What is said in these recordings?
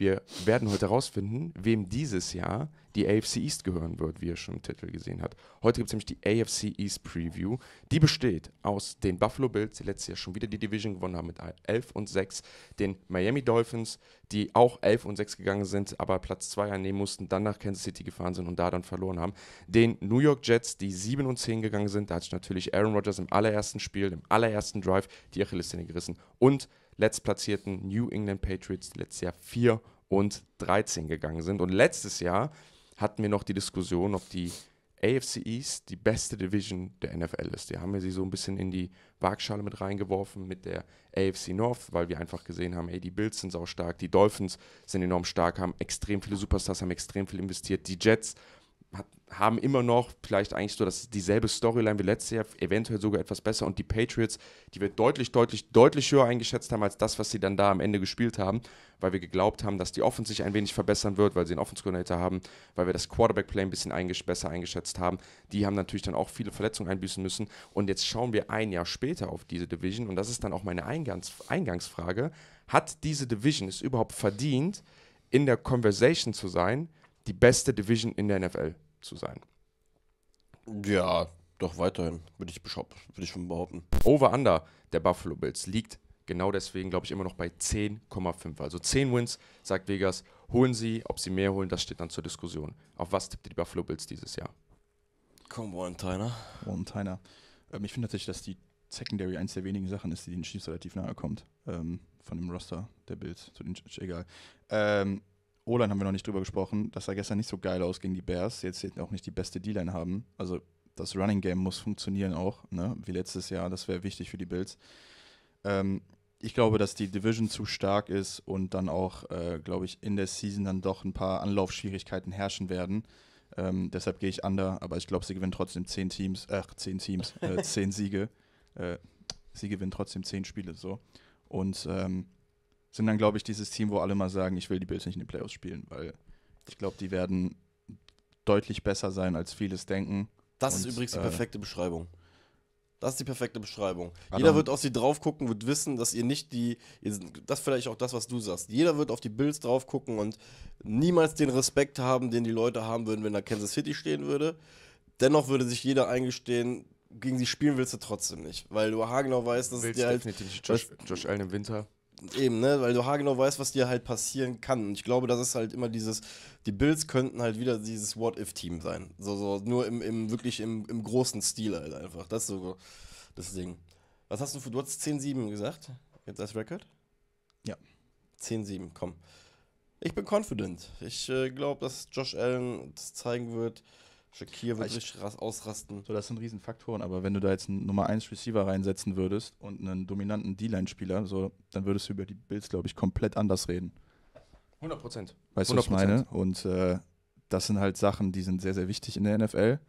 Wir werden heute herausfinden, wem dieses Jahr die AFC East gehören wird, wie ihr schon im Titel gesehen habt. Heute gibt es nämlich die AFC East Preview. Die besteht aus den Buffalo Bills, die letztes Jahr schon wieder die Division gewonnen haben mit 11 und 6, den Miami Dolphins, die auch 11 und 6 gegangen sind, aber Platz 2 annehmen mussten, dann nach Kansas City gefahren sind und da dann verloren haben, den New York Jets, die 7 und 10 gegangen sind, da hat sich natürlich Aaron Rodgers im allerersten Spiel, im allerersten Drive die Achillessehne gerissen und letztplatzierten New England Patriots, die letztes Jahr 4 und 13 gegangen sind. Und letztes Jahr hatten wir noch die Diskussion, ob die AFC East die beste Division der NFL ist. Die haben wir sie so ein bisschen in die Waagschale mit reingeworfen mit der AFC North, weil wir einfach gesehen haben, hey, die Bills sind auch stark, die Dolphins sind enorm stark, haben extrem viele Superstars, haben extrem viel investiert, die Jets hat, haben immer noch vielleicht eigentlich so dass dieselbe Storyline wie letztes Jahr, eventuell sogar etwas besser. Und die Patriots, die wir deutlich, deutlich, deutlich höher eingeschätzt haben als das, was sie dann da am Ende gespielt haben, weil wir geglaubt haben, dass die Offense sich ein wenig verbessern wird, weil sie einen Offense-Coordinator haben, weil wir das Quarterback-Play ein bisschen eingesch besser eingeschätzt haben. Die haben natürlich dann auch viele Verletzungen einbüßen müssen. Und jetzt schauen wir ein Jahr später auf diese Division. Und das ist dann auch meine Eingangs Eingangsfrage. Hat diese Division es überhaupt verdient, in der Conversation zu sein, die beste Division in der NFL? zu sein. Ja, doch weiterhin, würde ich, würd ich schon behaupten. Over-Under der Buffalo Bills liegt genau deswegen, glaube ich, immer noch bei 10,5. Also 10 Wins, sagt Vegas. Holen sie, ob sie mehr holen, das steht dann zur Diskussion. Auf was tippt die Buffalo Bills dieses Jahr? Komm, One-Tiner. One-Tiner. Ähm, ich finde tatsächlich, dass die Secondary eins der wenigen Sachen ist, die den Chiefs relativ nahe kommt. Ähm, von dem Roster der Bills zu den Chiefs, egal. Ähm, O-Line haben wir noch nicht drüber gesprochen. Das sah gestern nicht so geil aus gegen die Bears. Jetzt auch nicht die beste D-Line haben. Also das Running Game muss funktionieren auch, ne? wie letztes Jahr. Das wäre wichtig für die Bills. Ähm, ich glaube, dass die Division zu stark ist und dann auch, äh, glaube ich, in der Season dann doch ein paar Anlaufschwierigkeiten herrschen werden. Ähm, deshalb gehe ich under, aber ich glaube, sie gewinnen trotzdem zehn Teams, ach, zehn Teams, äh, 10 Siege. Äh, sie gewinnen trotzdem zehn Spiele, so. Und ähm, sind dann, glaube ich, dieses Team, wo alle mal sagen, ich will die Bills nicht in den Playoffs spielen, weil ich glaube, die werden deutlich besser sein, als vieles denken. Das und, ist übrigens die äh, perfekte Beschreibung. Das ist die perfekte Beschreibung. Adam. Jeder wird auf sie drauf gucken, wird wissen, dass ihr nicht die. Ihr, das vielleicht auch das, was du sagst. Jeder wird auf die Bills drauf gucken und niemals den Respekt haben, den die Leute haben würden, wenn da Kansas City stehen würde. Dennoch würde sich jeder eingestehen, gegen sie spielen willst du trotzdem nicht. Weil du haargenau weißt, dass es dir halt. Josh, Josh Allen im Winter. Eben, ne? Weil du haargenau weißt, was dir halt passieren kann. Und ich glaube, das ist halt immer dieses, die Bills könnten halt wieder dieses What-If-Team sein. So, so, nur im, im wirklich im, im großen Stil halt einfach. Das ist so das Ding. Was hast du für, du hast 10-7 gesagt, jetzt als Record? Ja. 10-7, komm. Ich bin confident. Ich äh, glaube, dass Josh Allen das zeigen wird, Shakir wird also richtig ausrasten. So, das sind Riesenfaktoren, aber wenn du da jetzt einen Nummer 1 Receiver reinsetzen würdest und einen dominanten D-Line-Spieler, so, dann würdest du über die Bills, glaube ich, komplett anders reden. 100 Prozent. Weißt du, was ich meine? Und äh, das sind halt Sachen, die sind sehr, sehr wichtig in der NFL.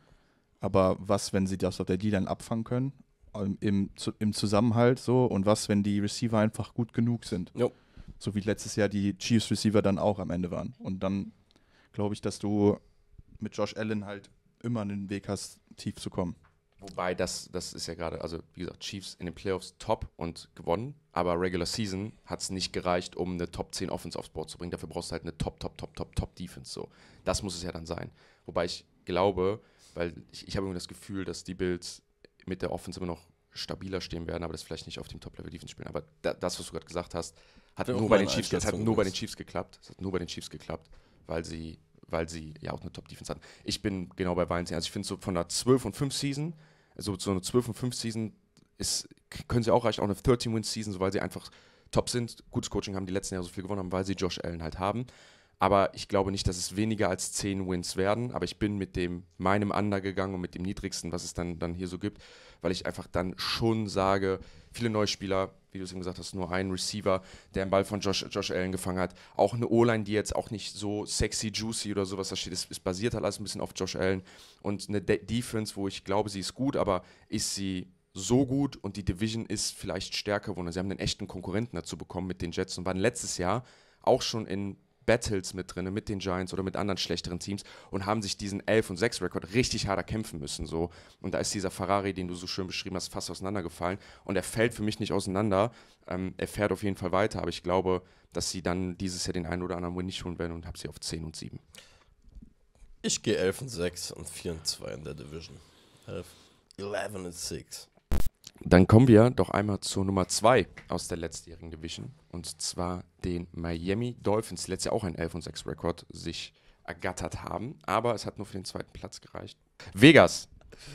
Aber was, wenn sie das auf der D-Line abfangen können? Ähm, Im, Im Zusammenhalt so und was, wenn die Receiver einfach gut genug sind? Jo. So wie letztes Jahr die Chiefs-Receiver dann auch am Ende waren. Und dann glaube ich, dass du mit Josh Allen halt immer einen Weg hast, tief zu kommen. Wobei, das, das ist ja gerade, also wie gesagt, Chiefs in den Playoffs top und gewonnen, aber Regular Season hat es nicht gereicht, um eine Top 10 Offense aufs Board zu bringen. Dafür brauchst du halt eine Top, Top, Top, Top, Top Defense. So. Das muss es ja dann sein. Wobei ich glaube, weil ich, ich habe immer das Gefühl, dass die Bills mit der Offense immer noch stabiler stehen werden, aber das vielleicht nicht auf dem Top-Level Defense spielen. Aber da, das, was du gerade gesagt hast, hat, nur bei, Chiefs, hat nur bei den Chiefs geklappt. Es hat nur bei den Chiefs geklappt, weil sie weil sie ja auch eine Top-Defense hatten. Ich bin genau bei Valencia. Also ich finde so von einer 12 und 5 Season, also so eine 12 und 5 Season ist, können sie auch reichen, auch eine 13-Win-Season, so weil sie einfach top sind, gutes Coaching haben, die letzten Jahre so viel gewonnen haben, weil sie Josh Allen halt haben. Aber ich glaube nicht, dass es weniger als zehn Wins werden. Aber ich bin mit dem meinem Under gegangen und mit dem niedrigsten, was es dann, dann hier so gibt, weil ich einfach dann schon sage, viele neue Spieler, wie du es eben gesagt hast, nur ein Receiver, der einen Ball von Josh, Josh Allen gefangen hat. Auch eine O-Line, die jetzt auch nicht so sexy, juicy oder sowas da steht. Es, es basiert halt alles ein bisschen auf Josh Allen. Und eine De Defense, wo ich glaube, sie ist gut, aber ist sie so gut und die Division ist vielleicht stärker geworden. Ne, sie haben einen echten Konkurrenten dazu bekommen mit den Jets und waren letztes Jahr auch schon in Battles mit drin, mit den Giants oder mit anderen schlechteren Teams und haben sich diesen 11 und 6 Rekord richtig hart erkämpfen müssen. So. Und da ist dieser Ferrari, den du so schön beschrieben hast, fast auseinandergefallen. Und er fällt für mich nicht auseinander. Ähm, er fährt auf jeden Fall weiter, aber ich glaube, dass sie dann dieses Jahr den einen oder anderen Win nicht holen werden und habe sie auf 10 und 7. Ich gehe 11 und 6 und 4 und 2 in der Division. 11, 11 und 6. Dann kommen wir doch einmal zur Nummer 2 aus der letztjährigen Division und zwar den Miami Dolphins, die letztes Jahr auch einen 11 und 6 Rekord sich ergattert haben, aber es hat nur für den zweiten Platz gereicht. Vegas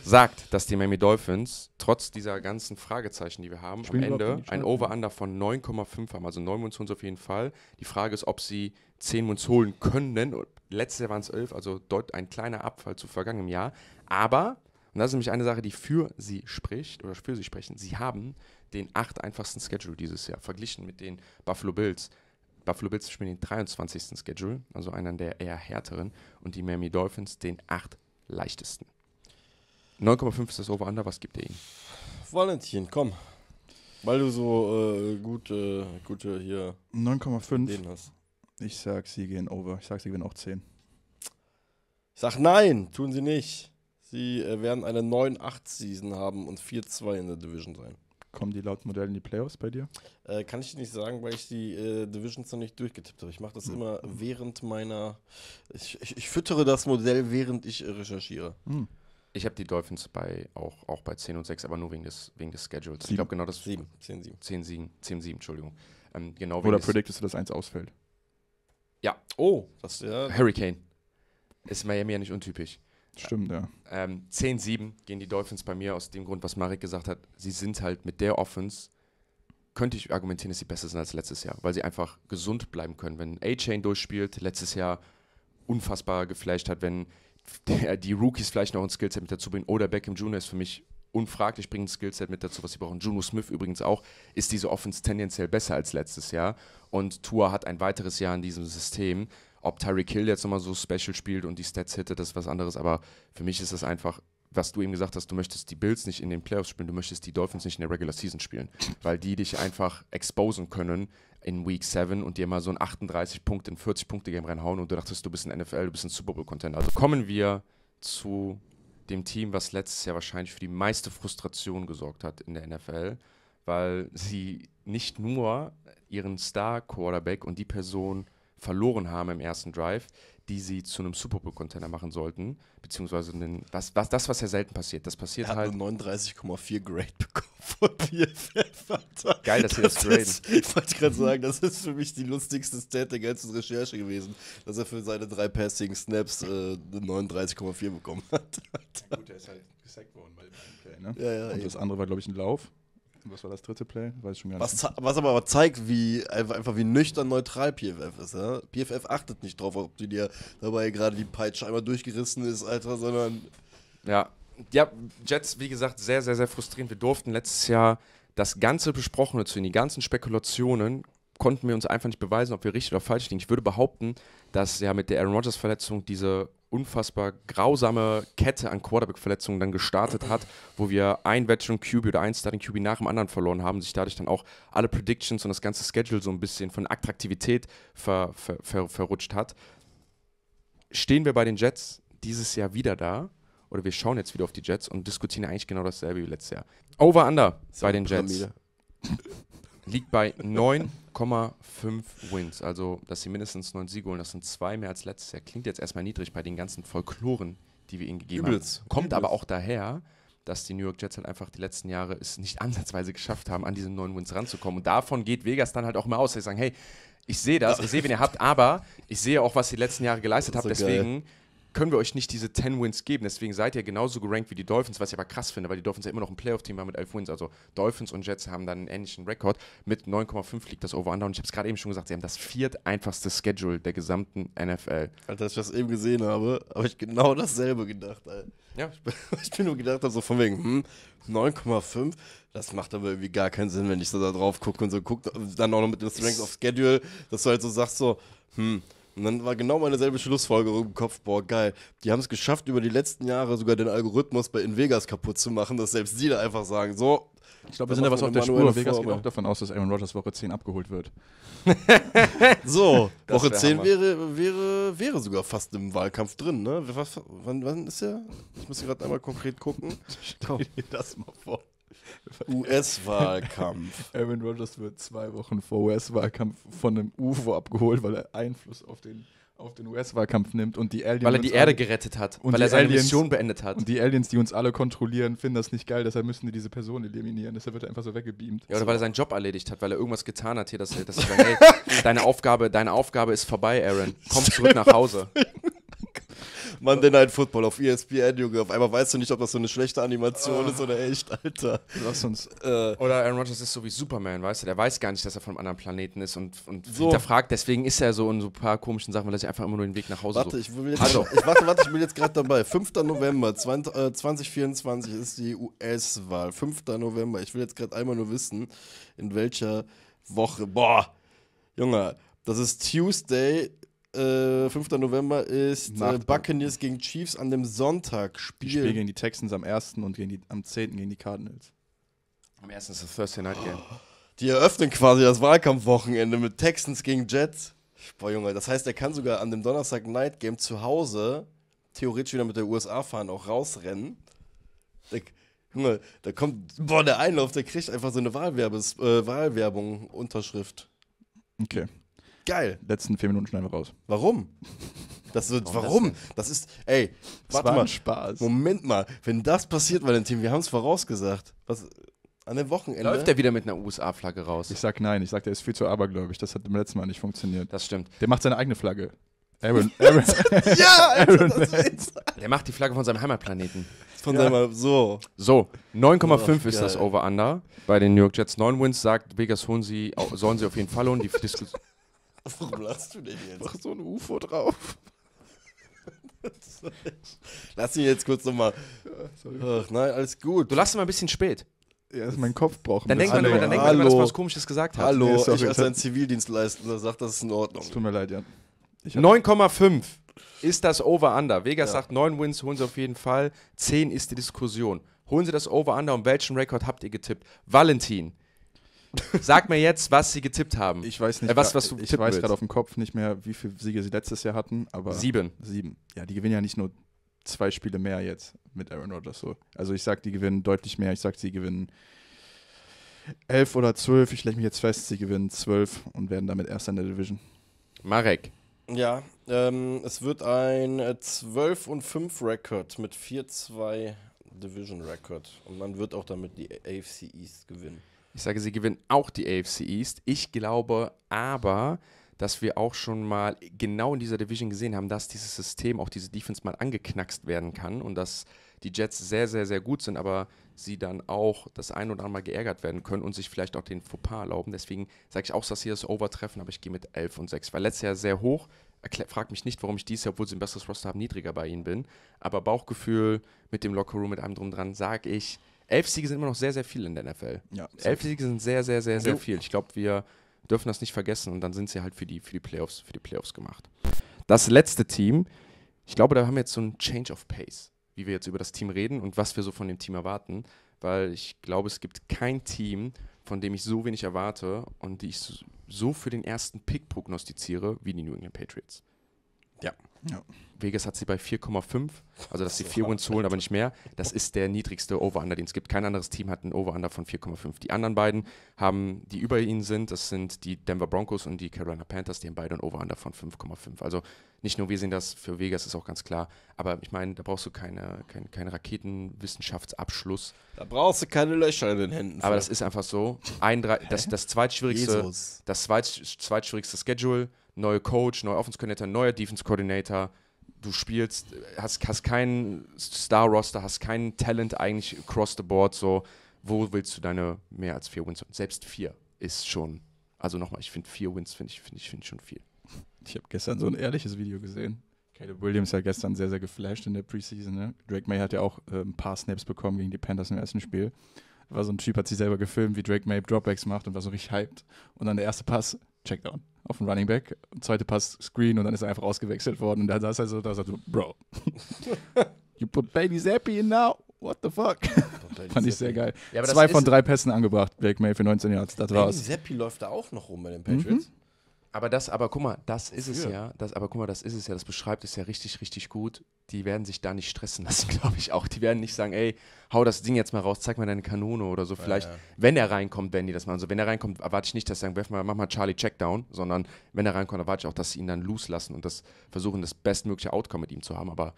sagt, dass die Miami Dolphins trotz dieser ganzen Fragezeichen, die wir haben, Spielen am Ende ein Over-Under von 9,5 haben, also 9 Munds holen sie auf jeden Fall. Die Frage ist, ob sie 10 Munds holen können. Letztes Jahr waren es 11, also dort ein kleiner Abfall zu vergangenem Jahr. Aber und das ist nämlich eine Sache, die für sie spricht oder für sie sprechen. Sie haben den acht einfachsten Schedule dieses Jahr verglichen mit den Buffalo Bills. Buffalo Bills spielen den 23. Schedule, also einen der eher härteren, und die Miami Dolphins den acht leichtesten. 9,5 ist das Over-Under, was gibt ihr ihnen? Valentin, komm. Weil du so äh, gut, äh, gute äh, hier 9,5 hast. Ich sag, sie gehen over. Ich sag, sie gewinnen auch 10. Ich sag nein, tun sie nicht. Die äh, werden eine 9-8-Season haben und 4-2 in der Division sein. Kommen die laut Modell in die Playoffs bei dir? Äh, kann ich nicht sagen, weil ich die äh, Divisions noch nicht durchgetippt habe. Ich mache das mhm. immer während meiner. Ich, ich, ich, füttere das Modell, während ich recherchiere. Mhm. Ich habe die Dolphins bei auch, auch bei 10 und 6, aber nur wegen des, wegen des Schedules. Sieben. Ich glaube genau das. 7, 10, 7. 10, 7, 10, 7 Entschuldigung. Ähm, genau Oder prediktest du, dass eins ausfällt? Ja. Oh, das ist ja. Hurricane. Ist Miami ja nicht untypisch. Stimmt, ja. Ähm, 10-7 gehen die Dolphins bei mir aus dem Grund, was Marek gesagt hat. Sie sind halt mit der Offense, könnte ich argumentieren, dass sie besser sind als letztes Jahr, weil sie einfach gesund bleiben können. Wenn A-Chain durchspielt, letztes Jahr unfassbar geflasht hat, wenn der, die Rookies vielleicht noch ein Skillset mit dazu bringen oder Beckham Jr. ist für mich unfraglich, bringt ein Skillset mit dazu, was sie brauchen. Juno Smith übrigens auch, ist diese Offense tendenziell besser als letztes Jahr und Tua hat ein weiteres Jahr in diesem System ob Tyreek Hill jetzt nochmal so special spielt und die Stats hittet, das ist was anderes. Aber für mich ist das einfach, was du eben gesagt hast, du möchtest die Bills nicht in den Playoffs spielen, du möchtest die Dolphins nicht in der Regular Season spielen, weil die dich einfach exposen können in Week 7 und dir mal so ein 38 Punkte, in 40 Punkte Game reinhauen und du dachtest, du bist ein NFL, du bist ein Super Bowl Contender. Also kommen wir zu dem Team, was letztes Jahr wahrscheinlich für die meiste Frustration gesorgt hat in der NFL, weil sie nicht nur ihren Star Quarterback und die Person verloren haben im ersten Drive, die sie zu einem Super Bowl Contender machen sollten, beziehungsweise den, was, was, das, was ja selten passiert. Das passiert er hat halt. 39,4 Grade bekommen von PFF, Geil, dass das sie das graden. Ich wollte gerade sagen, das ist für mich die lustigste Stat der ganzen Recherche gewesen, dass er für seine drei Passing Snaps äh, 39,4 bekommen hat. Ja, gut, er ist halt gesackt worden bei dem Play, ne? Ja, ja, Und eben. das andere war, glaube ich, ein Lauf. Was war das dritte Play? Weiß schon gar was, nicht. Was aber zeigt, wie einfach wie nüchtern neutral PFF ist. Ja? PFF achtet nicht drauf, ob die dir dabei gerade die Peitsche einmal durchgerissen ist, Alter, sondern. Ja. Ja, Jets, wie gesagt, sehr, sehr, sehr frustrierend. Wir durften letztes Jahr das ganze Besprochene zu den ganzen Spekulationen, konnten wir uns einfach nicht beweisen, ob wir richtig oder falsch liegen. Ich würde behaupten, dass ja mit der Aaron Rodgers-Verletzung diese unfassbar grausame Kette an Quarterback-Verletzungen dann gestartet hat, wo wir ein Veteran QB oder ein Starting QB nach dem anderen verloren haben, sich dadurch dann auch alle Predictions und das ganze Schedule so ein bisschen von Attraktivität ver, ver, ver, verrutscht hat. Stehen wir bei den Jets dieses Jahr wieder da? Oder wir schauen jetzt wieder auf die Jets und diskutieren eigentlich genau dasselbe wie letztes Jahr. Over-Under bei den Jets. liegt bei 9 5,5 Wins. Also, dass sie mindestens 9 Siege holen. Das sind zwei mehr als letztes Jahr. Klingt jetzt erstmal niedrig bei den ganzen Folkloren, die wir ihnen gegeben Übelst. haben. Kommt Übelst. aber auch daher, dass die New York Jets halt einfach die letzten Jahre es nicht ansatzweise geschafft haben, an diese neuen Wins ranzukommen. Und davon geht Vegas dann halt auch mal aus. Sie sagen, hey, ich sehe das, ich sehe, wen ihr habt, aber ich sehe auch, was ihr die letzten Jahre geleistet habt. So deswegen. Geil können wir euch nicht diese 10 Wins geben. Deswegen seid ihr genauso gerankt wie die Dolphins, was ich aber krass finde, weil die Dolphins ja immer noch ein Playoff-Team haben mit 11 Wins. Also Dolphins und Jets haben dann einen ähnlichen Rekord. Mit 9,5 liegt das Over-Under. Und ich habe es gerade eben schon gesagt, sie haben das viert einfachste Schedule der gesamten NFL. Alter, als ich das eben gesehen habe, habe ich genau dasselbe gedacht, Alter. Ja. Ich bin nur gedacht, habe so von wegen, hm, 9,5, das macht aber irgendwie gar keinen Sinn, wenn ich so da drauf gucke und so gucke, dann auch noch mit dem Strength of Schedule, dass du halt so sagst, so, hm, und dann war genau meine selbe Schlussfolgerung im Kopf, boah, geil. Die haben es geschafft, über die letzten Jahre sogar den Algorithmus bei Invegas kaputt zu machen, dass selbst die da einfach sagen, so. Ich glaube, wir sind da was auf der Spur. Vegas geht auch davon aus, dass Aaron Rodgers Woche 10 abgeholt wird. so, Das Woche wär 10 wäre, wäre, wäre sogar fast im Wahlkampf drin, ne? Was, wann, wann ist der? Ich muss gerade einmal konkret gucken. Stell dir das mal vor. US-Wahlkampf. Aaron Rodgers wird zwei Wochen vor US-Wahlkampf von einem UFO abgeholt, weil er Einfluss auf den auf den US-Wahlkampf nimmt und die Aliens. Weil er die Erde gerettet hat, weil er seine Aliens, Mission beendet hat. Und die Aliens, die uns alle kontrollieren, finden das nicht geil, deshalb müssen die diese Person eliminieren. Deshalb wird er einfach so weggebeamt. Ja, oder so. weil er seinen Job erledigt hat, weil er irgendwas getan hat hier, dass, dass er sagt, hey, deine Aufgabe, deine Aufgabe ist vorbei, Aaron. Komm zurück nach Hause. Monday Night Football auf ESPN, Junge. Auf einmal weißt du nicht, ob das so eine schlechte Animation oh. ist oder echt, Alter. Lass uns. Äh. Oder Aaron Rodgers ist so wie Superman, weißt du? Der weiß gar nicht, dass er von einem anderen Planeten ist und, und so. hinterfragt. Deswegen ist er so in so ein paar komischen Sachen, weil er sich einfach immer nur den Weg nach Hause warte, Ich will jetzt, also. ich, warte, warte, ich bin jetzt gerade dabei. 5. November 20, äh, 2024 ist die US-Wahl. 5. November. Ich will jetzt gerade einmal nur wissen, in welcher Woche. Boah, Junge, das ist Tuesday, äh, 5. November ist äh, Buccaneers gegen Chiefs an dem Sonntag. Spiel. Spiel gegen die Texans am 1. und gegen die, am 10. gegen die Cardinals. Am 1. ist das Thursday Night Game. die eröffnen quasi das Wahlkampfwochenende mit Texans gegen Jets. Boah, Junge, das heißt, er kann sogar an dem Donnerstag Night Game zu Hause theoretisch wieder mit der USA fahren, auch rausrennen. Der, Junge, da kommt, boah, der Einlauf, der kriegt einfach so eine äh, Wahlwerbung, Unterschrift. Okay. Geil. Letzten vier Minuten schneiden wir raus. Warum? Das ist, warum? Das ist, ey, das warte mal. Spaß. Moment mal, wenn das passiert, Valentin, wir haben es vorausgesagt. Was, an dem Wochenende. Läuft der wieder mit einer USA-Flagge raus? Ich sag nein, ich sag, der ist viel zu abergläubig. Das hat beim letzten Mal nicht funktioniert. Das stimmt. Der macht seine eigene Flagge. Aaron, Aaron. ja, Aaron Der macht die Flagge von seinem Heimatplaneten. Von ja. seinem, so. So, 9,5 ist das Over-Under bei den New York Jets. 9 Wins sagt, Vegas holen sie, sollen sie auf jeden Fall holen. Die Diskussion. Warum lachst du denn jetzt? Mach so ein UFO drauf. Lass ihn jetzt kurz nochmal. Ja, Ach nein, alles gut. Du ihn mal ein bisschen spät. Ja, ist mein Kopf braucht. Dann denkt man, dann denkt man immer, dass man was Komisches gesagt hat. Hallo, nee, ich als ein er sagt, das ist in Ordnung. Es tut mir leid, Jan. 9,5 ist das Over-Under. Vegas ja. sagt, 9 Wins holen sie auf jeden Fall. 10 ist die Diskussion. Holen sie das Over-Under und welchen Rekord habt ihr getippt? Valentin, Sag mir jetzt, was sie getippt haben. Ich weiß nicht. Äh, was, was du ich weiß gerade auf dem Kopf nicht mehr, wie viele Siege sie letztes Jahr hatten, aber. Sieben. Sieben. Ja, die gewinnen ja nicht nur zwei Spiele mehr jetzt mit Aaron Rodgers so. Also ich sag, die gewinnen deutlich mehr. Ich sag, sie gewinnen elf oder zwölf. Ich lege mich jetzt fest, sie gewinnen zwölf und werden damit erster in der Division. Marek. Ja, ähm, es wird ein 12 äh, und 5 Rekord mit 4-2 Division Record. Und man wird auch damit die AFC East gewinnen. Ich sage, sie gewinnen auch die AFC East. Ich glaube aber, dass wir auch schon mal genau in dieser Division gesehen haben, dass dieses System, auch diese Defense mal angeknackst werden kann und dass die Jets sehr, sehr, sehr gut sind, aber sie dann auch das ein oder andere Mal geärgert werden können und sich vielleicht auch den Fauxpas erlauben. Deswegen sage ich auch, dass sie das Overtreffen, aber ich gehe mit 11 und 6. War letztes Jahr sehr hoch. Frag mich nicht, warum ich dies Jahr, obwohl sie ein besseres Roster haben, niedriger bei ihnen bin. Aber Bauchgefühl mit dem Lockerroom, mit allem drum dran, sage ich, elf Siege sind immer noch sehr, sehr viel in der NFL. Ja, elf Siege sind sehr, sehr, sehr, sehr viel. Ich glaube, wir dürfen das nicht vergessen und dann sind sie halt für die, für die Playoffs, für die Playoffs gemacht. Das letzte Team, ich glaube, da haben wir jetzt so ein Change of Pace, wie wir jetzt über das Team reden und was wir so von dem Team erwarten, weil ich glaube, es gibt kein Team, von dem ich so wenig erwarte und die ich so für den ersten Pick prognostiziere wie die New England Patriots. Ja. ja. Vegas hat sie bei 4,5, also dass sie vier Wins holen, aber nicht mehr. Das ist der niedrigste Over-Under, den es gibt. Kein anderes Team hat einen Over-Under von 4,5. Die anderen beiden haben, die über ihnen sind, das sind die Denver Broncos und die Carolina Panthers, die haben beide einen Over-Under von 5,5. Also nicht nur wir sehen das, für Vegas ist auch ganz klar. Aber ich meine, da brauchst du keine, keinen Raketenwissenschaftsabschluss. Da brauchst du keine Löcher in den Händen. Aber das ist einfach so. Ein, das, das zweitschwierigste, das zweitschwierigste Schedule neue Coach, neue Offense neuer Defense Coordinator. Du spielst, hast, hast keinen Star-Roster, hast keinen Talent eigentlich across the board. So, wo willst du deine mehr als vier Wins? Selbst vier ist schon. Also nochmal, ich finde vier Wins finde ich, finde ich, finde schon viel. Ich habe gestern so ein ehrliches Video gesehen. Caleb Williams hat gestern sehr, sehr geflasht in der Preseason. Ne? Drake May hat ja auch äh, ein paar Snaps bekommen gegen die Panthers im ersten Spiel. War so ein Typ, hat sich selber gefilmt, wie Drake May Dropbacks macht und war so richtig hyped. Und dann der erste Pass, Checkdown auf den Running Back. Zweite Pass Screen und dann ist er einfach ausgewechselt worden. Und da saß er so, da sagt so, Bro, you put Baby Zappi in now? What the fuck? Fand ich sehr geil. Ja, Zwei von drei Pässen angebracht, Blake May für 19 Yards. Das Baby war's. Zappi läuft da auch noch rum bei den mhm. Patriots. Mhm. Aber das, aber guck mal, das ist es ja. Das, aber guck mal, das ist es ja. Das beschreibt es ja richtig, richtig gut. Die werden sich da nicht stressen lassen, glaube ich auch. Die werden nicht sagen, ey, hau das Ding jetzt mal raus, zeig mal deine Kanone oder so. Vielleicht, ja, ja. wenn er reinkommt, wenn die das machen. Also wenn er reinkommt, erwarte ich nicht, dass sie sagen, werf mal, mach mal Charlie Checkdown, sondern wenn er reinkommt, erwarte ich auch, dass sie ihn dann loslassen und das versuchen, das bestmögliche Outcome mit ihm zu haben. Aber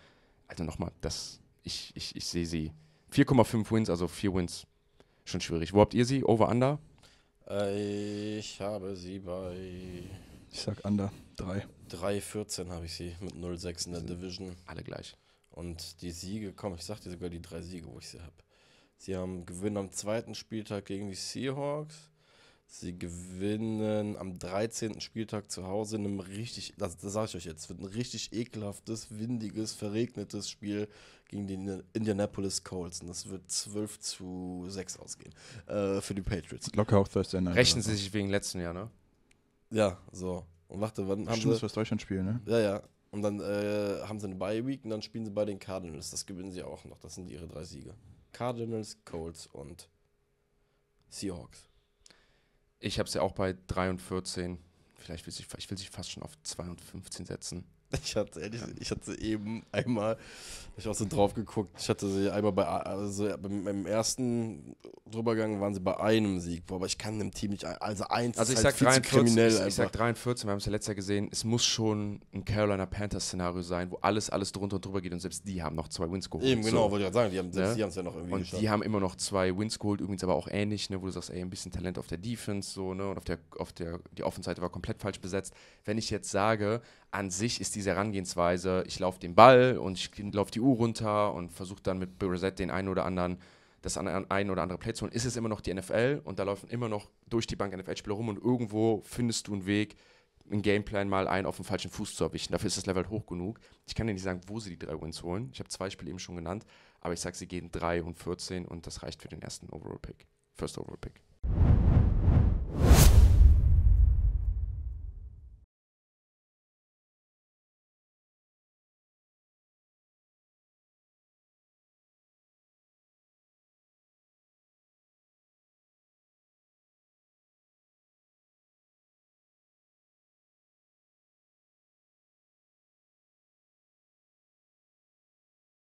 also nochmal, das, ich, ich, ich sehe sie. 4,5 Wins, also 4 Wins. Schon schwierig. Wo habt ihr sie? Over, under? Äh, ich habe sie bei ich sag Under. 3. 3-14 habe ich sie mit 0-6 in der Division. Alle gleich. Und die Siege, komm, ich sag dir sogar die drei Siege, wo ich sie habe. Sie haben gewinnen am zweiten Spieltag gegen die Seahawks. Sie gewinnen am 13. Spieltag zu Hause in einem richtig, das, das sage ich euch jetzt, wird ein richtig ekelhaftes, windiges, verregnetes Spiel gegen die Indianapolis Colts. Und das wird 12 zu 6 ausgehen äh, für die Patriots. Locker auch Thursday Night. Rechnen sie sich wegen letzten Jahr, ne? Ja, so. Und warte, wann Stimmt, haben sie... das fürs Deutschland spielen, ne? Ja, ja. Und dann äh, haben sie eine Bye-Week und dann spielen sie bei den Cardinals. Das gewinnen sie auch noch. Das sind ihre drei Siege. Cardinals, Colts und Seahawks. Ich habe es ja auch bei 3 und 14. Vielleicht will ich, ich will sich fast schon auf 2 und 15 setzen. Ich hatte ehrlich, ich hatte eben einmal, ich habe so drauf geguckt, ich hatte sie einmal bei, also beim ersten Drübergang waren sie bei einem Sieg, boah, aber ich kann dem Team nicht, also eins also ist ich halt sag viel 43, zu kriminell. Ich, ich sag 43, wir haben es ja letztes Jahr gesehen, es muss schon ein Carolina Panthers-Szenario sein, wo alles, alles drunter und drüber geht und selbst die haben noch zwei Wins geholt. Eben, genau, so. wollte ich gerade sagen, die haben es ne? ja? ja noch irgendwie Und geschafft. die haben immer noch zwei Wins geholt, übrigens aber auch ähnlich, ne, wo du sagst, ey, ein bisschen Talent auf der Defense, so, ne, und auf der, auf der, die Offenseite war komplett falsch besetzt. Wenn ich jetzt sage, an sich ist diese Herangehensweise, ich laufe den Ball und ich laufe die Uhr runter und versuche dann mit Reset den einen oder anderen das ein oder andere Play zu holen, ist es immer noch die NFL und da laufen immer noch durch die Bank NFL-Spieler rum und irgendwo findest du einen Weg, im Gameplan mal einen auf den falschen Fuß zu erwischen. Dafür ist das Level hoch genug. Ich kann dir nicht sagen, wo sie die drei Wins holen. Ich habe zwei Spiele eben schon genannt, aber ich sage, sie gehen 3 und 14 und das reicht für den ersten Overall-Pick. First Overall-Pick.